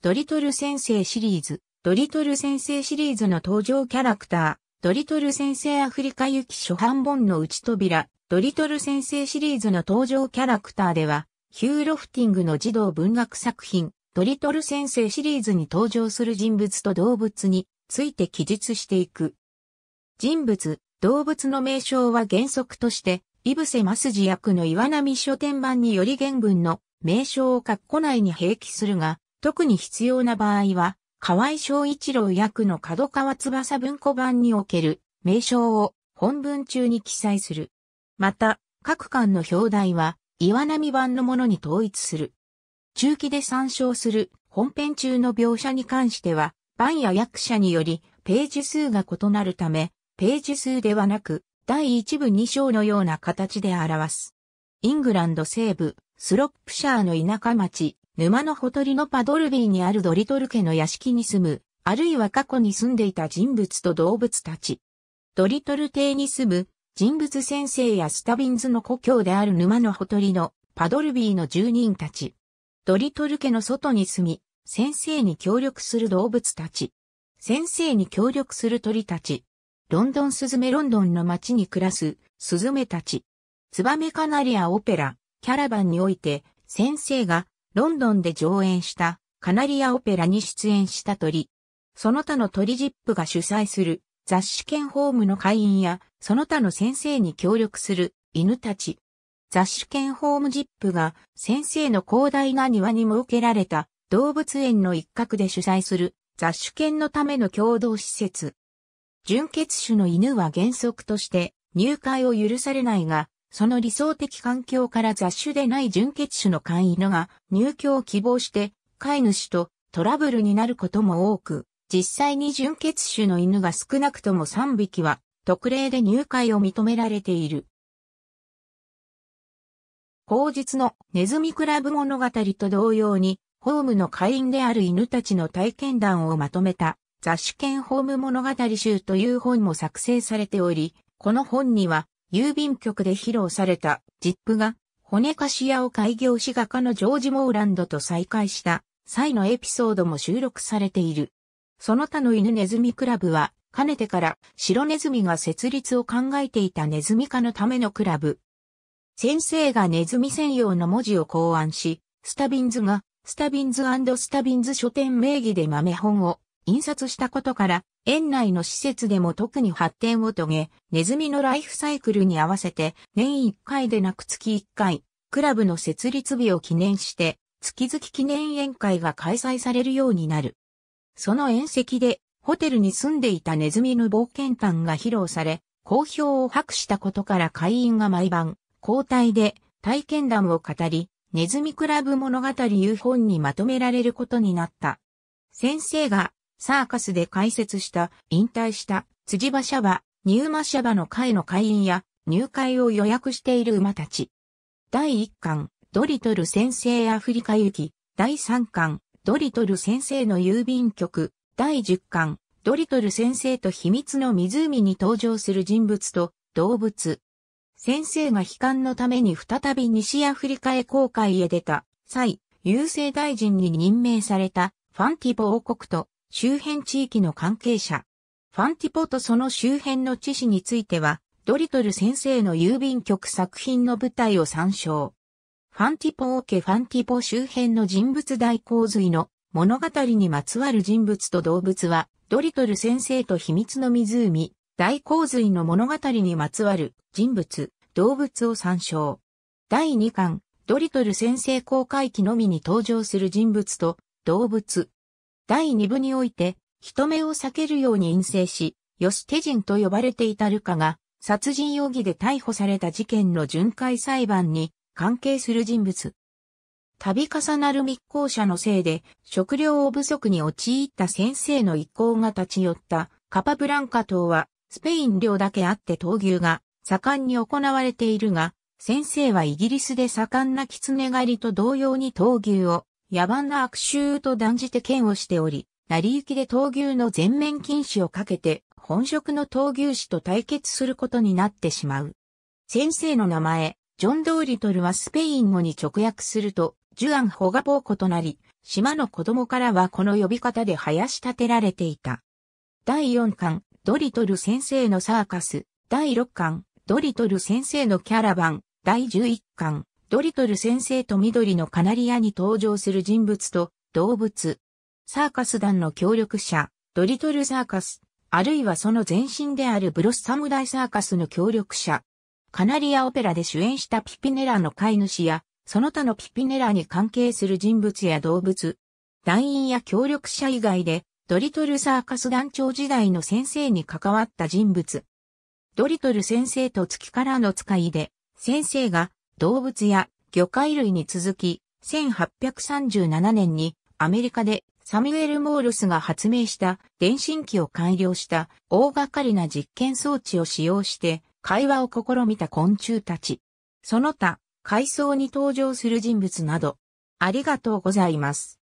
ドリトル先生シリーズ、ドリトル先生シリーズの登場キャラクター、ドリトル先生アフリカ行き初版本の内扉、ドリトル先生シリーズの登場キャラクターでは、ヒューロフティングの児童文学作品、ドリトル先生シリーズに登場する人物と動物について記述していく。人物、動物の名称は原則として、イブセマスジ役の岩波書店版により原文の名称を括弧内に併記するが、特に必要な場合は、河合昭一郎役の角川翼文庫版における名称を本文中に記載する。また、各巻の表題は岩波版のものに統一する。中期で参照する本編中の描写に関しては、版や役者によりページ数が異なるため、ページ数ではなく、第一部二章のような形で表す。イングランド西部、スロップシャーの田舎町、沼のほとりのパドルビーにあるドリトル家の屋敷に住む、あるいは過去に住んでいた人物と動物たち。ドリトル邸に住む、人物先生やスタビンズの故郷である沼のほとりのパドルビーの住人たち。ドリトル家の外に住み、先生に協力する動物たち。先生に協力する鳥たち。ロンドンスズメロンドンの街に暮らすスズメたち。ツバメカナリアオペラ、キャラバンにおいて、先生がロンドンで上演したカナリアオペラに出演した鳥。その他の鳥ジップが主催する雑誌券ホームの会員やその他の先生に協力する犬たち。雑誌券ホームジップが先生の広大な庭に設けられた動物園の一角で主催する雑誌券のための共同施設。純血種の犬は原則として入会を許されないが、その理想的環境から雑種でない純血種の飼い犬が入居を希望して飼い主とトラブルになることも多く、実際に純血種の犬が少なくとも3匹は特例で入会を認められている。後日のネズミクラブ物語と同様に、ホームの会員である犬たちの体験談をまとめた雑種犬ホーム物語集という本も作成されており、この本には郵便局で披露された、ジップが、骨菓子屋を開業し画家のジョージ・モーランドと再会した際のエピソードも収録されている。その他の犬ネズミクラブは、かねてから白ネズミが設立を考えていたネズミ家のためのクラブ。先生がネズミ専用の文字を考案し、スタビンズが、スタビンズスタビンズ書店名義で豆本を印刷したことから、園内の施設でも特に発展を遂げ、ネズミのライフサイクルに合わせて、年1回でなく月1回、クラブの設立日を記念して、月々記念宴会が開催されるようになる。その宴席で、ホテルに住んでいたネズミの冒険譚が披露され、好評を博したことから会員が毎晩、交代で体験談を語り、ネズミクラブ物語いう本にまとめられることになった。先生がサーカスで開設した引退した辻馬車馬、ニューマ車馬の会の会員や入会を予約している馬たち。第1巻、ドリトル先生アフリカ行き、第3巻、ドリトル先生の郵便局、第10巻、ドリトル先生と秘密の湖に登場する人物と動物。先生が悲観のために再び西アフリカへ航海へ出た際、郵政大臣に任命されたファンティボ王国と周辺地域の関係者、ファンティポとその周辺の知識については、ドリトル先生の郵便局作品の舞台を参照。ファンティポオケファンティポ周辺の人物大洪水の物語にまつわる人物と動物は、ドリトル先生と秘密の湖、大洪水の物語にまつわる人物、動物を参照。第2巻、ドリトル先生公開記のみに登場する人物と動物、第二部において、人目を避けるように陰性し、ヨステ人と呼ばれていたルカが、殺人容疑で逮捕された事件の巡回裁判に関係する人物。度重なる密航者のせいで、食料を不足に陥った先生の一行が立ち寄ったカパブランカ島は、スペイン領だけあって闘牛が盛んに行われているが、先生はイギリスで盛んな狐狩りと同様に闘牛を野蛮な悪臭と断じて嫌悪しており、成り行きで闘牛の全面禁止をかけて、本職の闘牛士と対決することになってしまう。先生の名前、ジョン・ドーリトルはスペイン語に直訳すると、ジュアン・ホガポーコとなり、島の子供からはこの呼び方で生やし立てられていた。第4巻、ドリトル先生のサーカス、第6巻、ドリトル先生のキャラバン、第11巻、ドリトル先生と緑のカナリアに登場する人物と動物、サーカス団の協力者、ドリトルサーカス、あるいはその前身であるブロッサム大サーカスの協力者、カナリアオペラで主演したピピネラの飼い主や、その他のピピネラに関係する人物や動物、団員や協力者以外で、ドリトルサーカス団長時代の先生に関わった人物。ドリトル先生と月からの使いで、先生が動物や魚介類に続き、1837年にアメリカでサミュエル・モールスが発明した電信機を改良した大掛かりな実験装置を使用して会話を試みた昆虫たち。その他、海藻に登場する人物など、ありがとうございます。